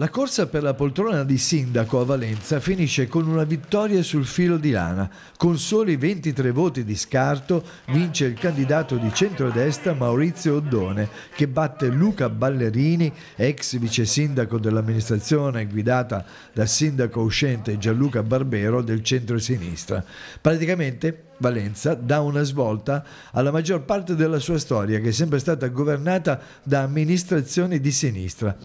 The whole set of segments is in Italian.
La corsa per la poltrona di sindaco a Valenza finisce con una vittoria sul filo di lana. Con soli 23 voti di scarto vince il candidato di centrodestra Maurizio Oddone che batte Luca Ballerini, ex vice sindaco dell'amministrazione guidata dal sindaco uscente Gianluca Barbero del centro-sinistra. Praticamente Valenza dà una svolta alla maggior parte della sua storia che è sempre stata governata da amministrazioni di sinistra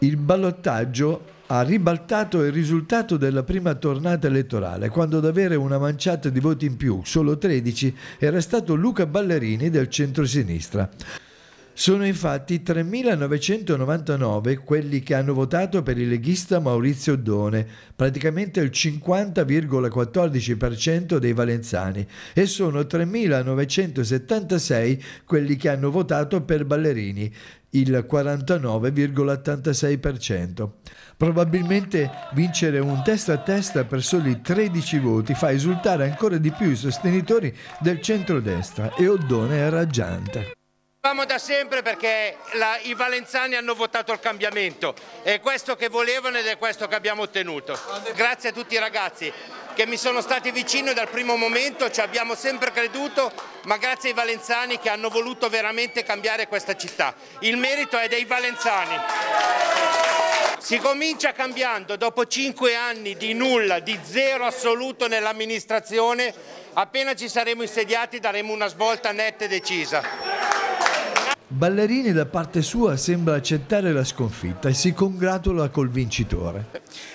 il ballottaggio ha ribaltato il risultato della prima tornata elettorale, quando ad avere una manciata di voti in più, solo 13, era stato Luca Ballerini del centro-sinistra. Sono infatti 3.999 quelli che hanno votato per il leghista Maurizio Oddone, praticamente il 50,14% dei valenzani, e sono 3.976 quelli che hanno votato per Ballerini, il 49,86%. Probabilmente vincere un testa a testa per soli 13 voti fa esultare ancora di più i sostenitori del centrodestra e Oddone è raggiante. Siamo da sempre perché la, i valenzani hanno votato il cambiamento, è questo che volevano ed è questo che abbiamo ottenuto. Grazie a tutti i ragazzi che mi sono stati vicino dal primo momento, ci abbiamo sempre creduto, ma grazie ai valenzani che hanno voluto veramente cambiare questa città. Il merito è dei valenzani. Si comincia cambiando, dopo cinque anni di nulla, di zero assoluto nell'amministrazione, appena ci saremo insediati daremo una svolta netta e decisa. Ballerini da parte sua sembra accettare la sconfitta e si congratula col vincitore.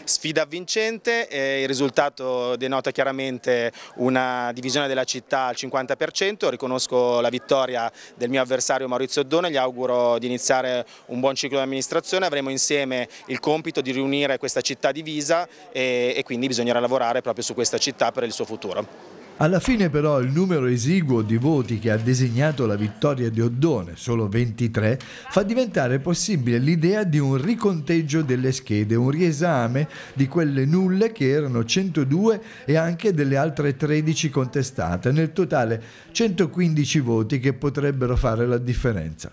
Sfida vincente, eh, il risultato denota chiaramente una divisione della città al 50%, riconosco la vittoria del mio avversario Maurizio Oddone, gli auguro di iniziare un buon ciclo di amministrazione, avremo insieme il compito di riunire questa città divisa e, eh, e quindi bisognerà lavorare proprio su questa città per il suo futuro. Alla fine però il numero esiguo di voti che ha designato la vittoria di Oddone, solo 23, fa diventare possibile l'idea di un riconteggio delle schede, un riesame di quelle nulle che erano 102 e anche delle altre 13 contestate, nel totale 115 voti che potrebbero fare la differenza.